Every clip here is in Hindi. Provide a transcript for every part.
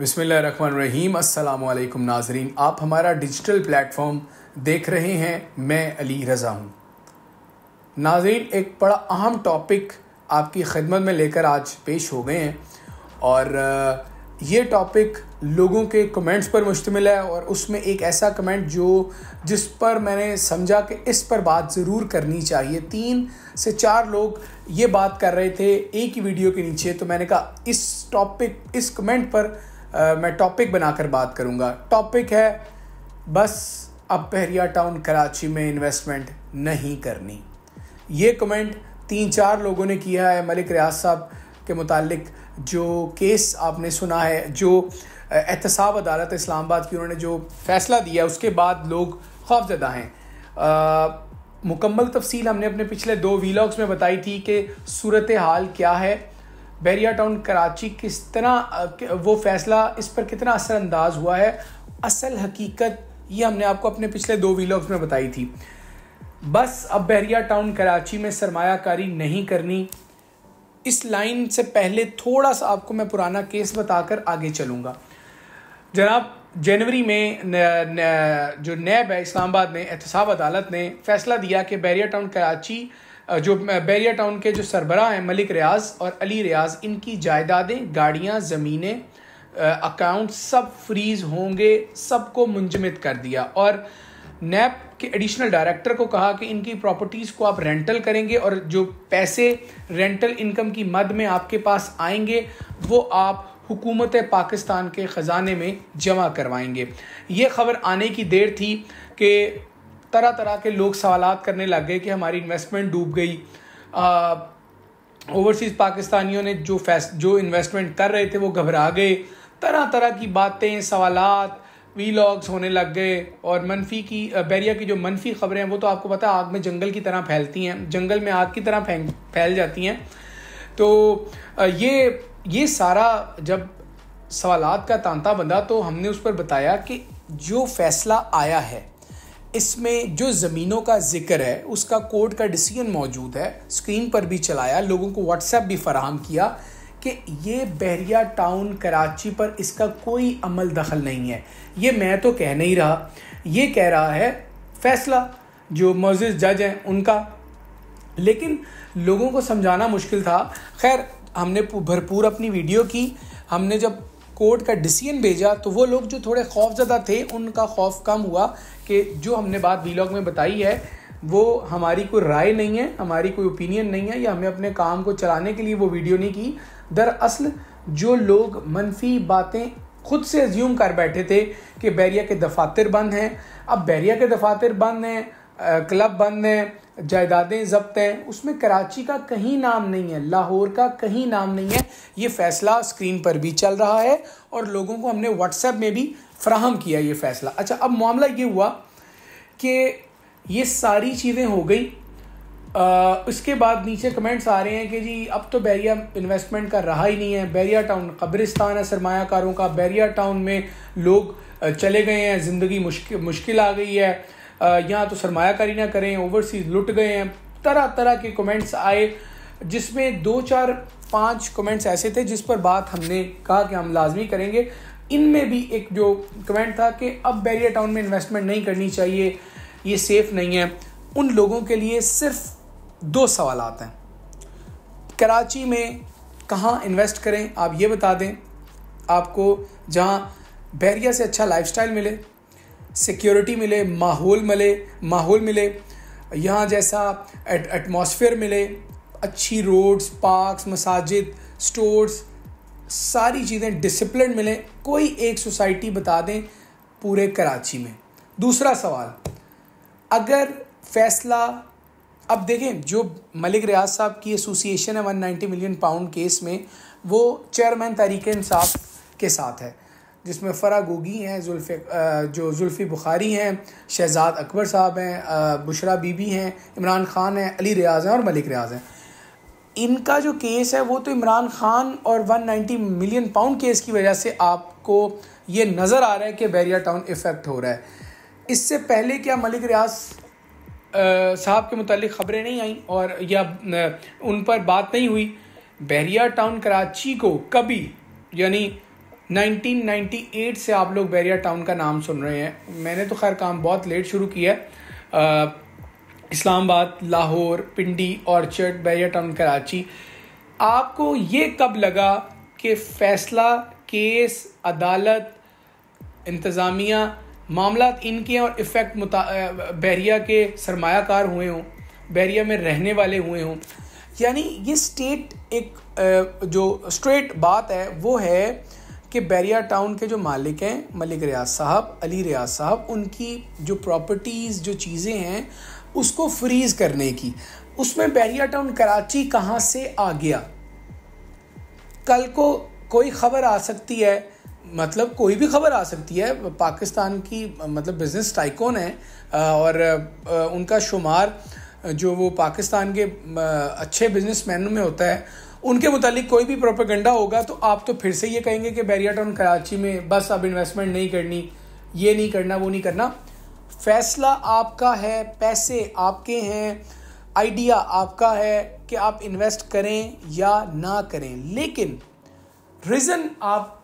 बिसमीम अल्लाम नाजरीन आप हमारा डिजिटल प्लेटफॉर्म देख रहे हैं मैं अली रज़ा हूँ नाजरीन एक बड़ा अहम टॉपिक आपकी खिदमत में लेकर आज पेश हो गए हैं और ये टॉपिक लोगों के कमेंट्स पर मुश्तमिल है और उसमें एक ऐसा कमेंट जो जिस पर मैंने समझा कि इस पर बात ज़रूर करनी चाहिए तीन से चार लोग ये बात कर रहे थे एक ही वीडियो के नीचे तो मैंने कहा इस टॉपिक इस कमेंट पर आ, मैं टॉपिक बनाकर बात करूँगा टॉपिक है बस अब पहरिया टाउन कराची में इन्वेस्टमेंट नहीं करनी ये कमेंट तीन चार लोगों ने किया है मलिक रियाज साहब के मुतालिक जो केस आपने सुना है जो एहतसाब अदालत इस्लामाबाद की उन्होंने जो फैसला दिया उसके बाद लोग खौफजदा हैं मुकम्मल तफसील हमने अपने पिछले दो वीलॉग्स में बताई थी कि सूरत हाल क्या है बैरिया टाउन कराची किस तरह वो फैसला इस पर कितना असरअंदाज हुआ है असल हकीकत ये हमने आपको अपने पिछले दो वीलॉग्स में बताई थी बस अब बहरिया टाउन कराची में सरमायाकारी नहीं करनी इस लाइन से पहले थोड़ा सा आपको मैं पुराना केस बताकर आगे चलूँगा जनाब जनवरी में न, न, जो नैब है इस्लामाबाद में एहतसाब अदालत ने फैसला दिया कि बहरिया टाउन कराची जो बैरिया टाउन के जो सरबरा हैं मलिक रियाज और अली रियाज इनकी जायदादें गाड़ियाँ ज़मीनें अकाउंट सब फ्रीज होंगे सबको मुंजमद कर दिया और नैप के एडिशनल डायरेक्टर को कहा कि इनकी प्रॉपर्टीज़ को आप रेंटल करेंगे और जो पैसे रेंटल इनकम की मद में आपके पास आएंगे वो आप हुकूमत पाकिस्तान के ख़जाने में जमा करवाएंगे ये खबर आने की देर थी कि तरह तरह के लोग सवाल करने लग गए कि हमारी इन्वेस्टमेंट डूब गई ओवरसीज़ पाकिस्तानियों ने जो फैस जो इन्वेस्टमेंट कर रहे थे वो घबरा गए तरह तरह की बातें सवालत लॉग्स होने लग गए और मनफी की बैरिया की जो मनफी खबरें हैं वो तो आपको पता है आग में जंगल की तरह फैलती हैं जंगल में आग की तरह फैल फैल जाती हैं तो ये ये सारा जब सवालत का तांता बंधा तो हमने उस पर बताया कि जो फैसला आया है इसमें जो ज़मीनों का जिक्र है उसका कोर्ट का डिसीजन मौजूद है स्क्रीन पर भी चलाया लोगों को व्हाट्सएप भी फराहम किया कि ये बहरिया टाउन कराची पर इसका कोई अमल दखल नहीं है ये मैं तो कह नहीं रहा ये कह रहा है फैसला जो मोजिज जज हैं उनका लेकिन लोगों को समझाना मुश्किल था खैर हमने भरपूर अपनी वीडियो की हमने जब कोर्ट का डिसीजन भेजा तो वो लोग जो थोड़े खौफ ज़्यादा थे उनका खौफ कम हुआ कि जो हमने बात वीलॉग में बताई है वो हमारी कोई राय नहीं है हमारी कोई ओपिनियन नहीं है या हमें अपने काम को चलाने के लिए वो वीडियो नहीं की दरअसल जो लोग मनफी बातें खुद से ज्यूम कर बैठे थे कि बैरिया के दफातर बंद हैं अब बैरिया के दफातर बंद हैं क्लब बंद हैं जायदादें जब्त हैं उसमें कराची का कहीं नाम नहीं है लाहौर का कहीं नाम नहीं है ये फैसला स्क्रीन पर भी चल रहा है और लोगों को हमने व्हाट्सएप में भी फ्राहम किया ये फैसला अच्छा अब मामला ये हुआ कि ये सारी चीज़ें हो गई उसके बाद नीचे कमेंट्स आ रहे हैं कि जी अब तो बैरिया इन्वेस्टमेंट का रहा ही नहीं है बैरिया टाउन कब्रिस्तान है सरमाकारों का बैरिया टाउन में लोग चले गए हैं ज़िंदगी मुश्किल मुश्किल आ गई है या तो सरमाकारी ना करें ओवरसीज लुट गए हैं तरह तरह के कमेंट्स आए जिसमें दो चार पांच कमेंट्स ऐसे थे जिस पर बात हमने कहा कि हम लाजमी करेंगे इनमें भी एक जो कमेंट था कि अब बैरियर टाउन में इन्वेस्टमेंट नहीं करनी चाहिए ये सेफ़ नहीं है उन लोगों के लिए सिर्फ दो सवाल आते हैं कराची में कहाँ इन्वेस्ट करें आप ये बता दें आपको जहाँ बैरिया से अच्छा लाइफस्टाइल मिले सिक्योरिटी मिले माहौल मिले माहौल मिले यहाँ जैसा एटमॉस्फेयर मिले अच्छी रोड्स पार्क्स मसाजिद स्टोर्स सारी चीज़ें डिसिप्लिन मिले कोई एक सोसाइटी बता दें पूरे कराची में दूसरा सवाल अगर फैसला अब देखें जो मलिक रियाज साहब की एसोसिएशन है 190 मिलियन पाउंड केस में वो चेयरमैन तहरीक इंसाफ के साथ है जिसमें फ़रा गोगी हैं जुल्फ़ जो जुल्फ़ी बुखारी हैं शहजाद अकबर साहब हैं बुशरा बीबी हैं इमरान ख़ान हैं अली रियाज हैं और मलिक रियाज हैं इनका जो केस है वो तो इमरान ख़ान और 190 मिलियन पाउंड केस की वजह से आपको ये नज़र आ रहा है कि बैरिया टाउन इफ़ेक्ट हो रहा है इससे पहले क्या मलिक रियाज साहब के मतलब ख़बरें नहीं आई और या उन पर बात नहीं हुई बैरिया टाउन कराची को कभी यानी 1998 से आप लोग बैरिया टाउन का नाम सुन रहे हैं मैंने तो खैर काम बहुत लेट शुरू किया है इस्लामाबाद लाहौर पिंडी ऑर्चर्ड बैरिया टाउन कराची आपको ये कब लगा कि फैसला केस अदालत इंतज़ामिया मामला इनके और इफ़ेक्ट बैरिया के सरमाकार हुए हों बैरिया में रहने वाले हुए हों यानी ये स्टेट एक जो स्ट्रेट बात है वो है कि बैरिया टाउन के जो मालिक हैं मलिक रियाज साहब अली रियाज साहब उनकी जो प्रॉपर्टीज़ जो चीज़ें हैं उसको फ्रीज़ करने की उसमें बैरिया टाउन कराची कहाँ से आ गया कल को कोई ख़बर आ सकती है मतलब कोई भी खबर आ सकती है पाकिस्तान की मतलब बिज़नेस टाइकोन है और उनका शुमार जो वो पाकिस्तान के अच्छे बिजनेस में होता है उनके मुतालिक कोई भी प्रोपेगेंडा होगा तो आप तो फिर से ये कहेंगे कि टाउन कराची में बस अब इन्वेस्टमेंट नहीं करनी ये नहीं करना वो नहीं करना फैसला आपका है पैसे आपके हैं आइडिया आपका है कि आप इन्वेस्ट करें या ना करें लेकिन रीज़न आप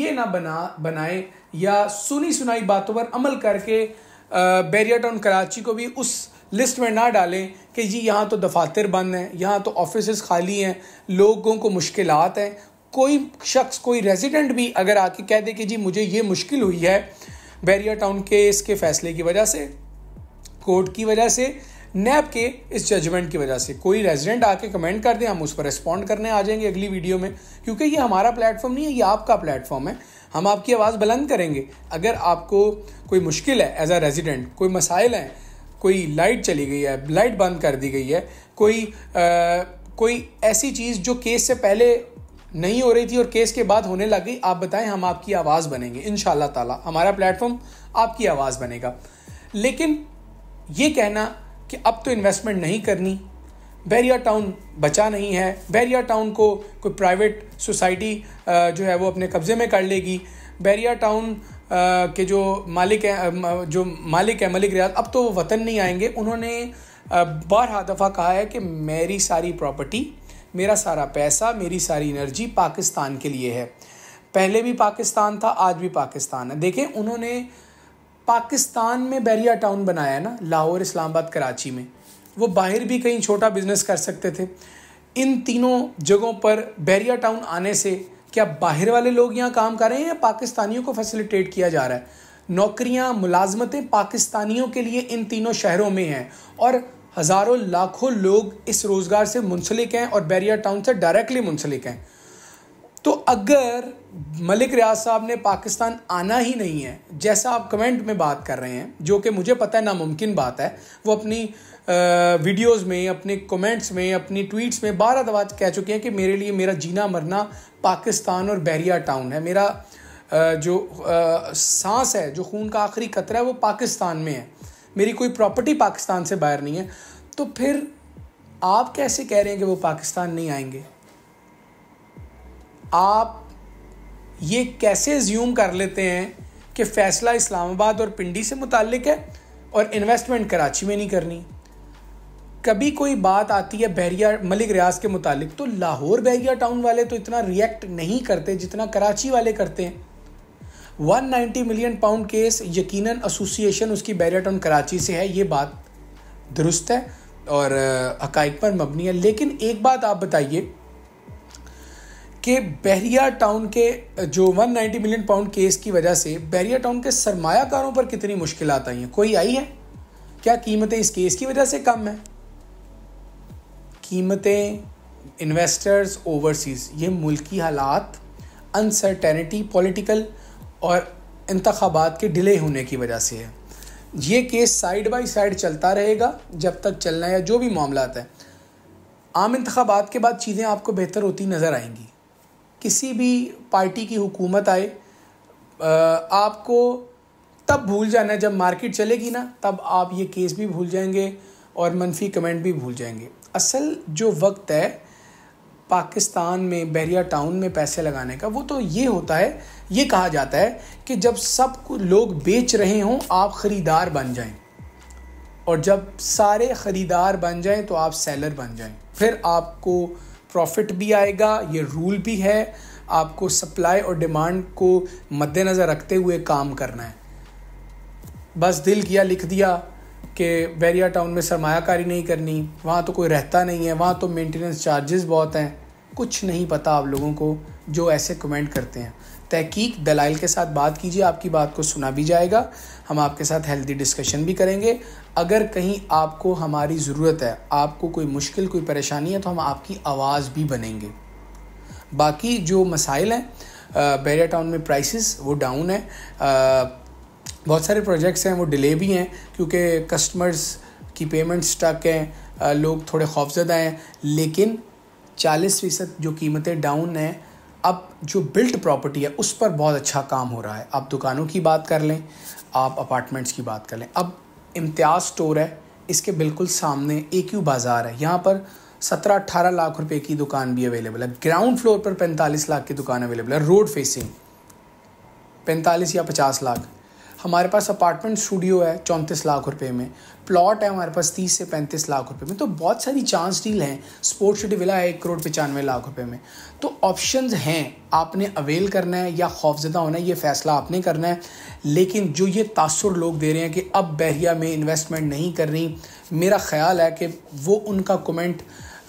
ये ना बना बनाए या सुनी सुनाई बातों पर अमल करके बैरिया टाउन कराची को भी उस लिस्ट में ना डालें कि जी यहाँ तो दफातर बंद हैं यहाँ तो ऑफिस खाली हैं लोगों को मुश्किल हैं कोई शख्स कोई रेजिडेंट भी अगर आके कह दे कि जी मुझे ये मुश्किल हुई है बैरिया टाउन के इसके फैसले की वजह से कोर्ट की वजह से नैब के इस जजमेंट की वजह से कोई रेजिडेंट आके कमेंट कर दें हम उस पर रिस्पॉन्ड करने आ जाएंगे अगली वीडियो में क्योंकि ये हमारा प्लेटफॉर्म नहीं है ये आपका प्लेटफॉर्म है हम आपकी आवाज़ बुलंद करेंगे अगर आपको कोई मुश्किल है एज अ रेजिडेंट कोई मसाइल हैं कोई लाइट चली गई है लाइट बंद कर दी गई है कोई आ, कोई ऐसी चीज़ जो केस से पहले नहीं हो रही थी और केस के बाद होने लग गई आप बताएं हम आपकी आवाज़ बनेंगे इन ताला हमारा प्लेटफॉर्म आपकी आवाज़ बनेगा लेकिन ये कहना कि अब तो इन्वेस्टमेंट नहीं करनी बैरिया टाउन बचा नहीं है बैरिया टाउन को कोई प्राइवेट सोसाइटी जो है वो अपने कब्ज़े में कर लेगी बैरिया टाउन के जो मालिक हैं जो मालिक हैं मलिक रियाज अब तो वतन नहीं आएंगे उन्होंने हा दफ़ा कहा है कि मेरी सारी प्रॉपर्टी मेरा सारा पैसा मेरी सारी एनर्जी पाकिस्तान के लिए है पहले भी पाकिस्तान था आज भी पाकिस्तान है देखें उन्होंने पाकिस्तान में बैरिया टाउन बनाया है ना लाहौर इस्लामाबाद कराची में वो बाहर भी कहीं छोटा बिजनेस कर सकते थे इन तीनों जगहों पर बैरिया टाउन आने से क्या बाहर वाले लोग यहाँ काम कर रहे हैं या पाकिस्तानियों को फैसिलिटेट किया जा रहा है नौकरियाँ मुलाजमतें पाकिस्तानियों के लिए इन तीनों शहरों में हैं और हज़ारों लाखों लोग इस रोज़गार से मुंसलिक हैं और बैरियर टाउन से डायरेक्टली मुंसलिक हैं तो अगर मलिक रियाज साहब ने पाकिस्तान आना ही नहीं है जैसा आप कमेंट में बात कर रहे हैं जो कि मुझे पता है नामुमकिन बात है वो अपनी वीडियोस में अपने कमेंट्स में अपनी ट्वीट्स में बारह दवा कह चुके हैं कि मेरे लिए मेरा जीना मरना पाकिस्तान और बैरिया टाउन है मेरा जो सांस है जो खून का आखिरी कतरा है वो पाकिस्तान में है मेरी कोई प्रॉपर्टी पाकिस्तान से बाहर नहीं है तो फिर आप कैसे कह रहे हैं कि वो पाकिस्तान नहीं आएंगे आप ये कैसे ज्यूम कर लेते हैं कि फ़ैसला इस्लामाबाद और पिंडी से मुतक है और इन्वेस्टमेंट कराची में नहीं करनी कभी कोई बात आती है बहरिया मलिक रियाज के मुतालिक तो लाहौर बहरिया टाउन वाले तो इतना रिएक्ट नहीं करते जितना कराची वाले करते हैं 190 मिलियन पाउंड केस यकीनन एसोसिएशन उसकी बहरिया टाउन कराची से है ये बात दुरुस्त है और हकाइक पर मबनी है लेकिन एक बात आप बताइए कि बहरिया टाउन के जो 190 मिलियन पाउंड केस की वजह से बहरिया टाउन के सरमायाकारों पर कितनी मुश्किल आई हैं कोई आई है क्या कीमतें इस केस की वजह से कम है कीमतें इन्वेस्टर्स ओवरसीज ये मुल्की हालात अनसर्टेनिटी पॉलिटिकल और इंतबात के डिले होने की वजह से है ये केस साइड बाई साइड चलता रहेगा जब तक चलना या जो भी मामला है आम इंतबात के बाद चीज़ें आपको बेहतर होती नज़र आएंगी किसी भी पार्टी की हुकूमत आए आपको तब भूल जाना जब मार्केट चलेगी ना तब आप ये केस भी भूल जाएंगे और मनफी कमेंट भी भूल जाएंगे असल जो वक्त है पाकिस्तान में बहरिया टाउन में पैसे लगाने का वो तो ये होता है ये कहा जाता है कि जब सब लोग बेच रहे हों आप ख़रीदार बन जाएं और जब सारे ख़रीदार बन जाएं तो आप सेलर बन जाएं फिर आपको प्रॉफिट भी आएगा ये रूल भी है आपको सप्लाई और डिमांड को मद्देनज़र रखते हुए काम करना है बस दिल किया लिख दिया कि बैरिया टाउन में सरमाकारी नहीं करनी वहाँ तो कोई रहता नहीं है वहाँ तो मेंटेनेंस चार्जेस बहुत हैं कुछ नहीं पता आप लोगों को जो ऐसे कमेंट करते हैं तहकीक दलाइल के साथ बात कीजिए आपकी बात को सुना भी जाएगा हम आपके साथ हेल्दी डिस्कशन भी करेंगे अगर कहीं आपको हमारी ज़रूरत है आपको कोई मुश्किल कोई परेशानी है तो हम आपकी आवाज़ भी बनेंगे बाकी जो मसाइल हैं बैरिया टाउन में प्राइसेस वो डाउन है बहुत सारे प्रोजेक्ट्स हैं वो डिले भी हैं क्योंकि कस्टमर्स की पेमेंट स्टक हैं लोग थोड़े खौफजदा हैं लेकिन 40 फीसद जो कीमतें डाउन हैं अब जो बिल्ट प्रॉपर्टी है उस पर बहुत अच्छा काम हो रहा है आप दुकानों की बात कर लें आप अपार्टमेंट्स की बात कर लें अब इम्तियाज़ स्टोर है इसके बिल्कुल सामने ए क्यू बाज़ार है यहाँ पर सत्रह अट्ठारह लाख रुपए की दुकान भी अवेलेबल है ग्राउंड फ्लोर पर पैंतालीस लाख की दुकान अवेलेबल है रोड फेसिंग पैंतालीस या पचास लाख हमारे पास अपार्टमेंट स्टूडियो है चौंतीस लाख रुपए में प्लॉट है हमारे पास तीस से पैंतीस लाख रुपए में तो बहुत सारी चांस डील हैं स्पोर्ट्स सिटी विला है एक करोड़ पचानवे लाख रुपए में तो ऑप्शंस हैं आपने अवेल करना है या खौफजदा होना है ये फैसला आपने करना है लेकिन जो ये तासुर लोग दे रहे हैं कि अब बहरिया में इन्वेस्टमेंट नहीं कर रही मेरा ख्याल है कि वो उनका कमेंट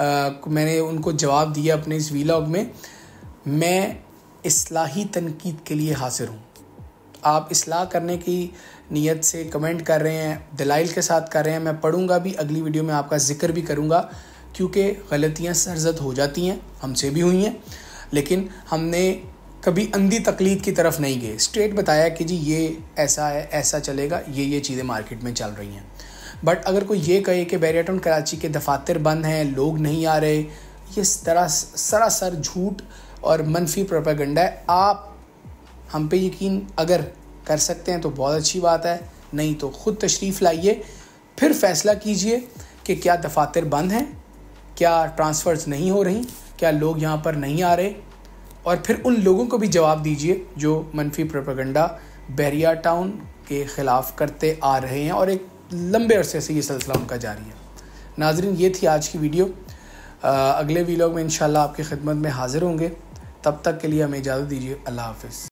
मैंने उनको जवाब दिया अपने इस वीलॉग में मैं इसलाही तनकीद के लिए हाजिर हूँ आप इसलाह करने की नीयत से कमेंट कर रहे हैं दलाइल के साथ कर रहे हैं मैं पढ़ूँगा भी अगली वीडियो में आपका जिक्र भी करूँगा क्योंकि गलतियाँ सरजद हो जाती हैं हमसे भी हुई हैं लेकिन हमने कभी अंधी तकलीद की तरफ नहीं गए स्ट्रेट बताया कि जी ये ऐसा है ऐसा चलेगा ये ये चीज़ें मार्केट में चल रही हैं बट अगर कोई ये कहे कि बैरियाटन कराची के दफातर बंद हैं लोग नहीं आ रहे ये तरह सरासर झूठ और मनफी प्रोपागंडा है आप हम पे यकीन अगर कर सकते हैं तो बहुत अच्छी बात है नहीं तो ख़ुद तशरीफ़ लाइए फिर फ़ैसला कीजिए कि क्या दफातर बंद हैं क्या ट्रांसफ़र्स नहीं हो रही क्या लोग यहाँ पर नहीं आ रहे और फिर उन लोगों को भी जवाब दीजिए जो मनफी प्रोपागंडा बैरिया टाउन के ख़िलाफ़ करते आ रहे हैं और एक लंबे अरसे से ये सिलसिला उनका जारी है नाजरीन ये थी आज की वीडियो आ, अगले वीलॉग में इन आपकी खिदमत में हाज़िर होंगे तब तक के लिए हमें इजाज़त दीजिए अल्लाह हाफिज़